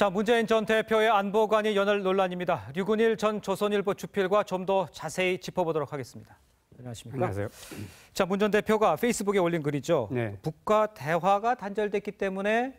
자, 문재인 전 대표의 안보관이 연일 논란입니다. 류근일 전 조선일보 주필과 좀 더 자세히 짚어보도록 하겠습니다. 안녕하십니까? 안녕하세요. 자, 문 전 대표가 페이스북에 올린 글이죠. 네. 북과 대화가 단절됐기 때문에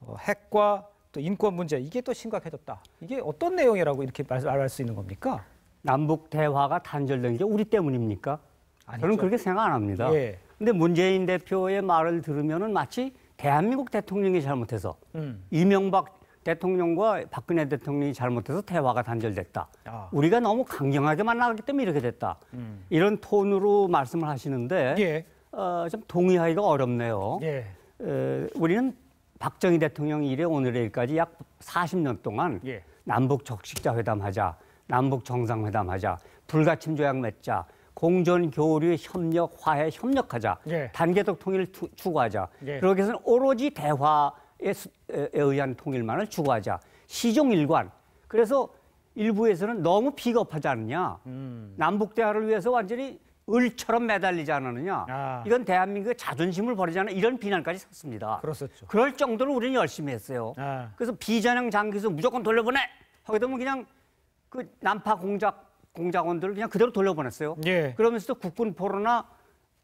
어, 핵과 또 인권 문제 이게 또 심각해졌다. 이게 어떤 내용이라고 이렇게 말할 수 있는 겁니까? 남북 대화가 단절된 게 우리 때문입니까? 아니죠. 저는 그렇게 생각 안 합니다. 그런데 예. 문재인 대표의 말을 들으면은 마치 대한민국 대통령이 잘못해서 음. 이명박 대통령과 박근혜 대통령이 잘못해서 대화가 단절됐다. 아. 우리가 너무 강경하게 만나기 때문에 이렇게 됐다. 음. 이런 톤으로 말씀을 하시는데 예. 어, 좀 동의하기가 어렵네요. 예. 에, 우리는 박정희 대통령 이래 오늘의 일까지 약 40년 동안 예. 남북 적식자 회담하자, 남북 정상회담하자, 불가침 조약 맺자, 공존 교류 협력 화해 협력하자, 예. 단계적 통일을 추구하자. 예. 그러기 위해서는 오로지 대화 에 의한 통일만을 추구하자. 시종일관. 그래서 일부에서는 너무 비겁하지 않느냐. 음. 남북 대화를 위해서 완전히 을처럼 매달리지 않느냐. 아. 이건 대한민국의 자존심을 버리잖아. 지 이런 비난까지 샀습니다. 그렇었죠. 그럴 정도로 우리는 열심히 했어요. 아. 그래서 비전형 장기수 무조건 돌려보내. 하게 되면 뭐 그냥 그 난파 공작 공작원들을 그냥 그대로 돌려보냈어요. 예. 그러면서도 국군 포로나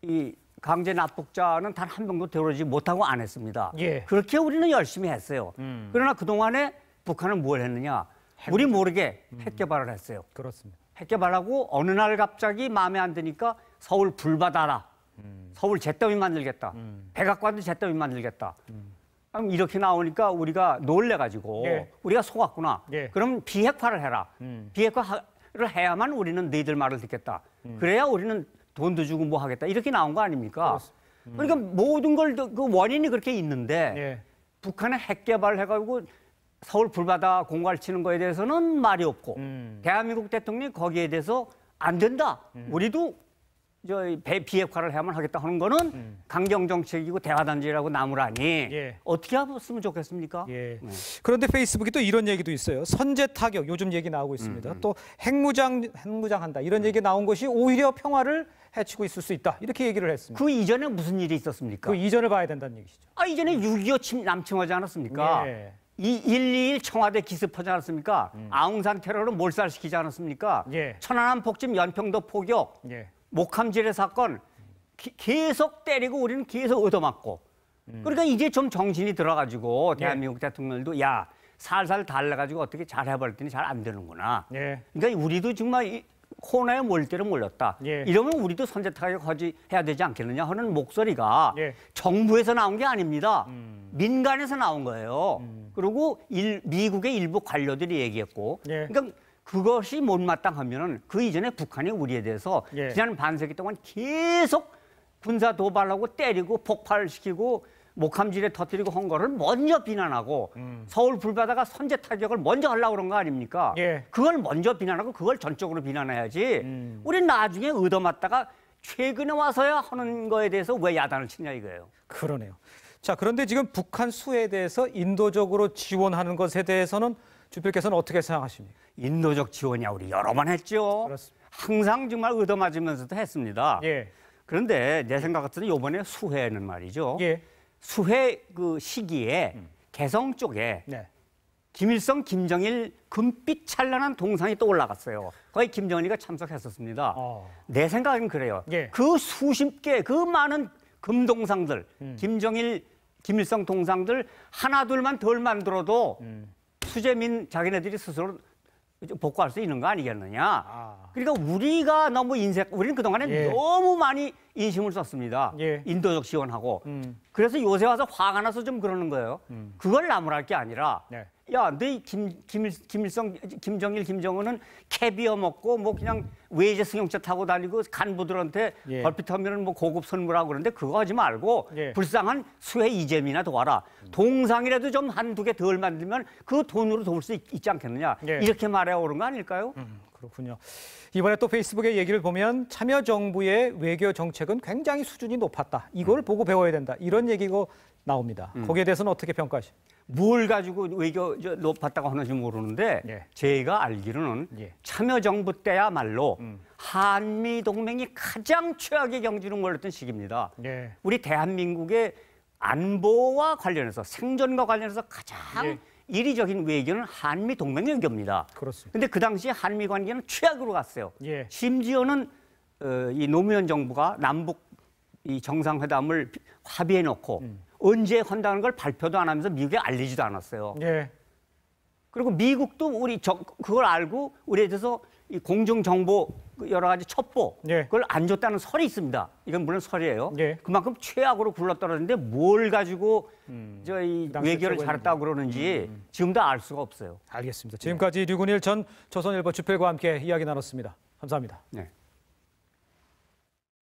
이 강제 납북자는 단 한 명도 들어오지 못하고 안 했습니다. 예. 그렇게 우리는 열심히 했어요. 음. 그러나 그동안에 북한은 뭘 했느냐? 핵. 우리 모르게 음. 핵 개발을 했어요. 그렇습니다. 핵 개발하고 어느 날 갑자기 마음에 안 드니까 서울 불바다라. 음. 서울 잿더미 만들겠다. 음. 백악관도 잿더미 만들겠다. 그 이렇게 나오니까 우리가 놀래가지고 예. 우리가 속았구나. 예. 그럼 비핵화를 해라. 비핵화를 해야만 우리는 너희들 말을 듣겠다. 그래야 우리는 돈도 주고 뭐 하겠다 이렇게 나온 거 아닙니까? 음. 그러니까 모든 걸 그 원인이 그렇게 있는데 예. 북한의 핵 개발해가지고 서울 불바다 공갈 치는 거에 대해서는 말이 없고 음. 대한민국 대통령이 거기에 대해서 안 된다. 음. 우리도 저배 비핵화를 해야만 하겠다 하는 거는 음. 강경 정책이고 대화단지라고 나무라니 예. 어떻게 하면 좋겠습니까? 예. 네. 그런데 페이스북이 또 이런 얘기도 있어요. 선제 타격 요즘 얘기 나오고 있습니다. 음. 음. 또 핵무장 핵무장 한다 이런 음. 얘기 나온 것이 오히려 평화를 해치고 있을 수 있다. 이렇게 얘기를 했습니다. 그 이전에 무슨 일이 있었습니까? 그 이전을 봐야 된다는 얘기죠 아, 이전에 6.25 남침하지 않았습니까? 예. 이121 청와대 기습하지 않았습니까? 음. 아웅산 테러로 몰살시키지 않았습니까? 예. 천안함 폭침 연평도 포격, 예. 목함지뢰 사건 기, 계속 때리고 우리는 계속 얻어맞고 음. 그러니까 이제 좀 정신이 들어가지고 예. 대한민국 예. 대통령도 야 살살 달래가지고 어떻게 잘 해버렸더니 잘 안 되는구나. 예. 그러니까 우리도 정말 이, 코로나에 몰때를 몰렸다. 예. 이러면 우리도 선제타격하지 해야 되지 않겠느냐 하는 목소리가 예. 정부에서 나온 게 아닙니다. 음. 민간에서 나온 거예요. 음. 그리고 일, 미국의 일부 관료들이 얘기했고, 예. 그러니까 그것이 못마땅하면은 그 이전에 북한이 우리에 대해서 예. 지난 반세기 동안 계속 군사 도발하고 때리고 폭발시키고 목함질에 터뜨리고 한 거를 먼저 비난하고 음. 서울 불바다가 선제 타격을 먼저 하려고 그런 거 아닙니까? 예. 그걸 먼저 비난하고 그걸 전적으로 비난해야지. 음. 우린 나중에 얻어맞다가 최근에 와서야 하는 거에 대해서 왜 야단을 치냐 이거예요. 그러네요. 자, 그런데 지금 북한 수에 대해서 인도적으로 지원하는 것에 대해서는 주필께서는 어떻게 생각하십니까? 인도적 지원이야 우리 여러 번 했죠. 그렇습니다. 항상 정말 얻어맞으면서도 했습니다. 예. 그런데 내 생각 같은 이번에 수해는 말이죠. 예. 수해 그 시기에 음. 개성 쪽에 네. 김일성, 김정일 금빛 찬란한 동상이 또 올라갔어요. 거의 김정일이가 참석했었습니다. 어. 내 생각은 그래요. 예. 그 수십 개, 그 많은 금동상들, 음. 김정일, 김일성 동상들 하나 둘만 덜 만들어도 음. 수재민 자기네들이 스스로 복구할 수 있는 거 아니겠느냐. 아. 그러니까 우리가 너무 인색, 우리는 그동안에 예. 너무 많이 인심을 썼습니다. 예. 인도적 지원하고. 음. 그래서 요새 와서 화가 나서 좀 그러는 거예요. 음. 그걸 나무랄 게 아니라 네. 야, 너희 김, 김, 김일성, 김정일, 김정은은 캐비어 먹고 뭐 그냥 외제 승용차 타고 다니고 간부들한테 예. 걸핏하면 뭐 고급 선물하고 그러는데 그거 하지 말고 예. 불쌍한 수혜 이재민이나 도와라. 음. 동상이라도 좀 한두 개 덜 만들면 그 돈으로 도울 수 있, 지 않겠느냐. 예. 이렇게 말해오는 거 아닐까요? 음. 그렇군요. 이번에 또 페이스북의 얘기를 보면 참여 정부의 외교 정책은 굉장히 수준이 높았다. 이걸 음. 보고 배워야 된다. 이런 얘기가 나옵니다. 음. 거기에 대해서는 어떻게 평가하시니뭘 가지고 외교 높았다고 하는지 모르는데 예. 제가 알기로는 예. 참여정부 때야말로 음. 한미동맹이 가장 최악의 경지를 몰렸던 시기입니다. 예. 우리 대한민국의 안보와 관련해서 생존과 관련해서 가장 예. 이리적인 외교는 한미 동맹 외교입니다. 그렇습니다. 근데 그 당시 한미 관계는 최악으로 갔어요. 예. 심지어는 어, 이 노무현 정부가 남북 이 정상회담을 합의해 놓고 음. 언제 한다는 걸 발표도 안 하면서 미국에 알리지도 않았어요. 예. 그리고 미국도 우리 저, 그걸 알고 우리에 대해서 이 공중정보 그 여러 가지 첩보 예. 네. 그걸 안 줬다는 설이 있습니다. 이건 물론 설이에요. 예. 그만큼 최악으로 굴러떨어졌는데 뭘 가지고 음, 저희 그 외교를 잘했다고 그러는지 음, 음. 지금도 알 수가 없어요. 알겠습니다. 네. 지금까지 류군일 전 조선일보 주필과 함께 이야기 나눴습니다. 감사합니다. 네.